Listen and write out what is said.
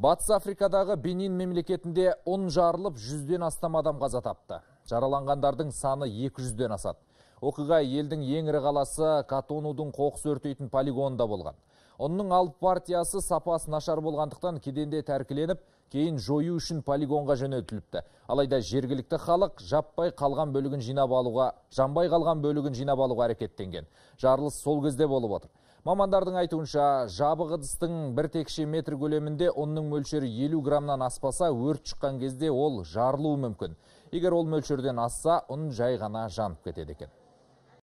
батыс африкадағы бенин мемлекетінде ұн жарылып жүзден астам адам қаза тапты жараланғандардың саны 200-ден асады оқиға елдің ең ірі қаласы катонудың қоқыс өртейтін полигонында болған ұнның алып партиясы сапасы нашар болғандықтан кеденде тәркіленіп кейін жою үшін полигонға жөнелтіліпті алайда жергілікті халық жаппай қалған бөлігін жинап алуға жанбай қалған бөлігін жинап алуға әрекеттенген жарылыс сол кезде болып отыр мамандардың айтуынша жабық ыдыстың бір текше метр көлемінде ұнның мөлшері 50 граммнан аспаса өрт шыққан кезде ол жарылуы мүмкін егер ол мөлшерден асса ұн жай ғана жанып кетеді екен